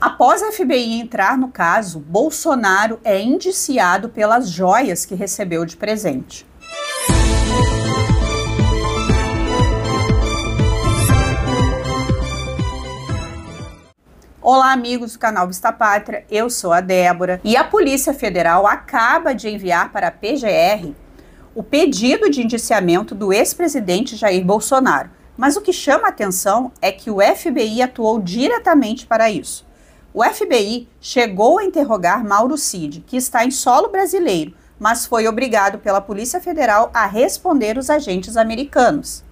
Após a FBI entrar no caso, Bolsonaro é indiciado pelas joias que recebeu de presente. Olá, amigos do canal Vista Pátria, eu sou a Débora e a Polícia Federal acaba de enviar para a PGR o pedido de indiciamento do ex-presidente Jair Bolsonaro. Mas o que chama a atenção é que o FBI atuou diretamente para isso. O FBI chegou a interrogar Mauro Cid, que está em solo brasileiro, mas foi obrigado pela Polícia Federal a responder os agentes americanos.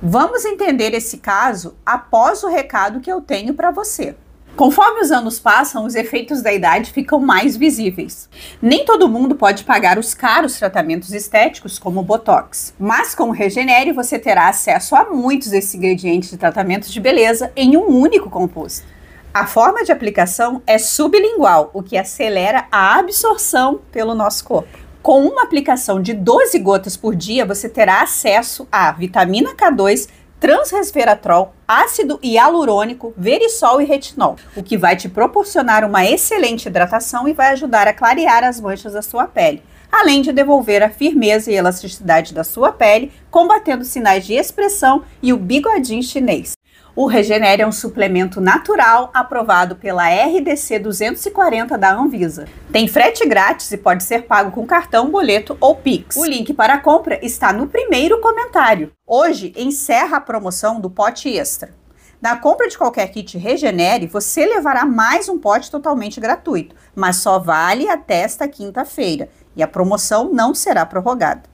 Vamos entender esse caso após o recado que eu tenho para você. Conforme os anos passam, os efeitos da idade ficam mais visíveis. Nem todo mundo pode pagar os caros tratamentos estéticos, como o Botox. Mas com o Regenere você terá acesso a muitos desses ingredientes de tratamentos de beleza em um único composto. A forma de aplicação é sublingual, o que acelera a absorção pelo nosso corpo. Com uma aplicação de 12 gotas por dia, você terá acesso a vitamina K2, transresveratrol, ácido hialurônico, verisol e retinol, o que vai te proporcionar uma excelente hidratação e vai ajudar a clarear as manchas da sua pele, além de devolver a firmeza e elasticidade da sua pele, combatendo sinais de expressão e o bigodinho chinês. O Regenere é um suplemento natural aprovado pela RDC 240 da Anvisa. Tem frete grátis e pode ser pago com cartão, boleto ou Pix. O link para a compra está no primeiro comentário. Hoje encerra a promoção do pote extra. Na compra de qualquer kit Regenere, você levará mais um pote totalmente gratuito, mas só vale até esta quinta-feira e a promoção não será prorrogada.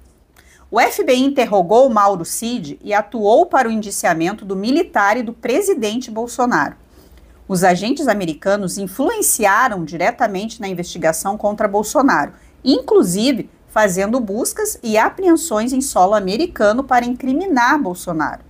O FBI interrogou Mauro Cid e atuou para o indiciamento do militar e do presidente Bolsonaro. Os agentes americanos influenciaram diretamente na investigação contra Bolsonaro, inclusive fazendo buscas e apreensões em solo americano para incriminar Bolsonaro.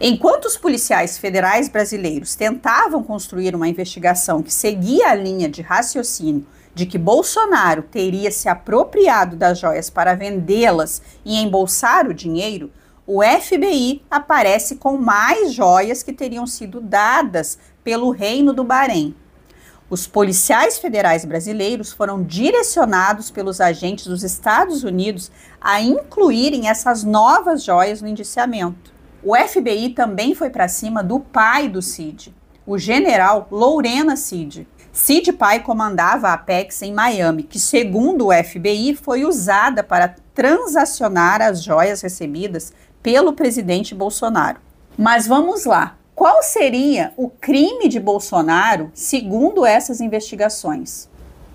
Enquanto os policiais federais brasileiros tentavam construir uma investigação que seguia a linha de raciocínio de que Bolsonaro teria se apropriado das joias para vendê-las e embolsar o dinheiro, o FBI aparece com mais joias que teriam sido dadas pelo Reino do Bahrein. Os policiais federais brasileiros foram direcionados pelos agentes dos Estados Unidos a incluírem essas novas joias no indiciamento. O FBI também foi para cima do pai do Cid, o general Lorena Cid, Sid Pai comandava a Apex em Miami, que, segundo o FBI, foi usada para transacionar as joias recebidas pelo presidente Bolsonaro. Mas vamos lá. Qual seria o crime de Bolsonaro, segundo essas investigações?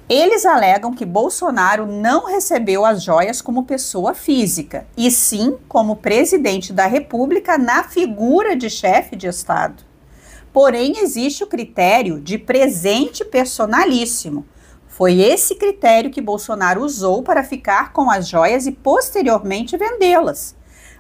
Eles alegam que Bolsonaro não recebeu as joias como pessoa física, e sim como presidente da República na figura de chefe de Estado. Porém, existe o critério de presente personalíssimo. Foi esse critério que Bolsonaro usou para ficar com as joias e posteriormente vendê-las.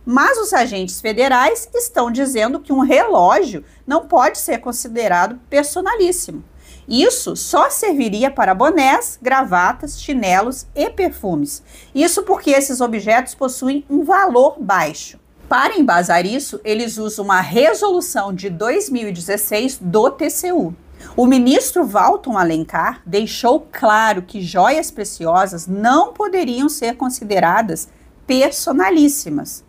Mas os agentes federais estão dizendo que um relógio não pode ser considerado personalíssimo. Isso só serviria para bonés, gravatas, chinelos e perfumes. Isso porque esses objetos possuem um valor baixo. Para embasar isso, eles usam uma resolução de 2016 do TCU. O ministro Walton Alencar deixou claro que joias preciosas não poderiam ser consideradas personalíssimas.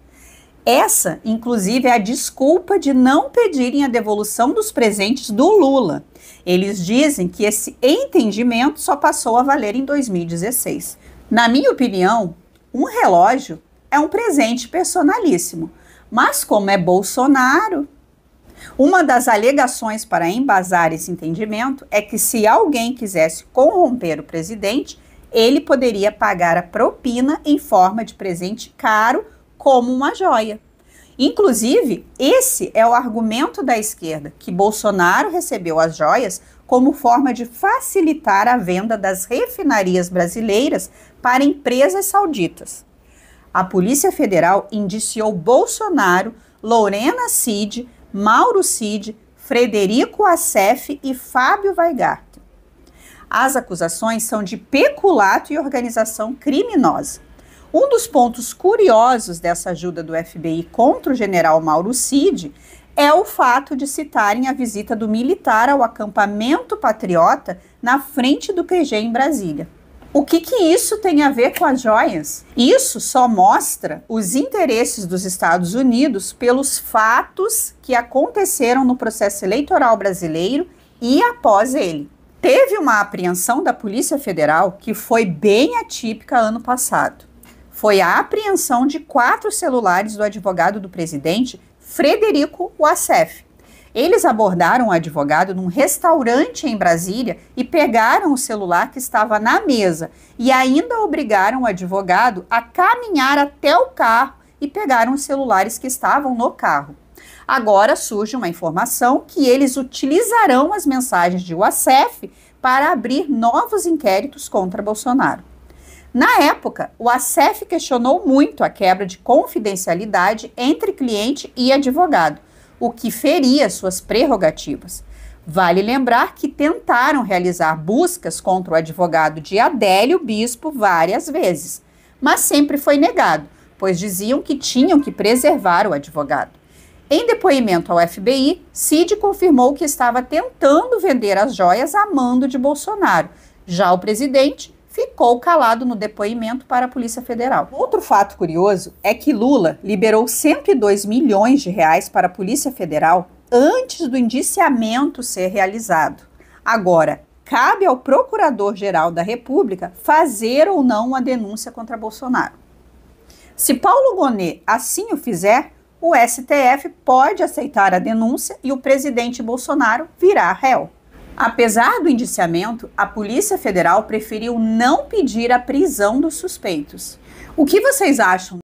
Essa, inclusive, é a desculpa de não pedirem a devolução dos presentes do Lula. Eles dizem que esse entendimento só passou a valer em 2016. Na minha opinião, um relógio é um presente personalíssimo. Mas como é Bolsonaro, uma das alegações para embasar esse entendimento é que se alguém quisesse corromper o presidente, ele poderia pagar a propina em forma de presente caro, como uma joia. Inclusive, esse é o argumento da esquerda, que Bolsonaro recebeu as joias como forma de facilitar a venda das refinarias brasileiras para empresas sauditas a Polícia Federal indiciou Bolsonaro, Lorena Cid, Mauro Cid, Frederico Assef e Fábio Weigart. As acusações são de peculato e organização criminosa. Um dos pontos curiosos dessa ajuda do FBI contra o general Mauro Cid é o fato de citarem a visita do militar ao acampamento patriota na frente do PG em Brasília. O que, que isso tem a ver com as joias? Isso só mostra os interesses dos Estados Unidos pelos fatos que aconteceram no processo eleitoral brasileiro e após ele. Teve uma apreensão da Polícia Federal que foi bem atípica ano passado. Foi a apreensão de quatro celulares do advogado do presidente, Frederico Wassef, eles abordaram o advogado num restaurante em Brasília e pegaram o celular que estava na mesa e ainda obrigaram o advogado a caminhar até o carro e pegaram os celulares que estavam no carro. Agora surge uma informação que eles utilizarão as mensagens de UACF para abrir novos inquéritos contra Bolsonaro. Na época, o ACEF questionou muito a quebra de confidencialidade entre cliente e advogado o que feria suas prerrogativas. Vale lembrar que tentaram realizar buscas contra o advogado de Adélio Bispo várias vezes, mas sempre foi negado, pois diziam que tinham que preservar o advogado. Em depoimento ao FBI, Cid confirmou que estava tentando vender as joias a mando de Bolsonaro. Já o presidente ficou calado no depoimento para a Polícia Federal. Outro fato curioso é que Lula liberou 102 milhões de reais para a Polícia Federal antes do indiciamento ser realizado. Agora, cabe ao Procurador-Geral da República fazer ou não uma denúncia contra Bolsonaro. Se Paulo Gonet assim o fizer, o STF pode aceitar a denúncia e o presidente Bolsonaro virá réu. Apesar do indiciamento, a Polícia Federal preferiu não pedir a prisão dos suspeitos. O que vocês acham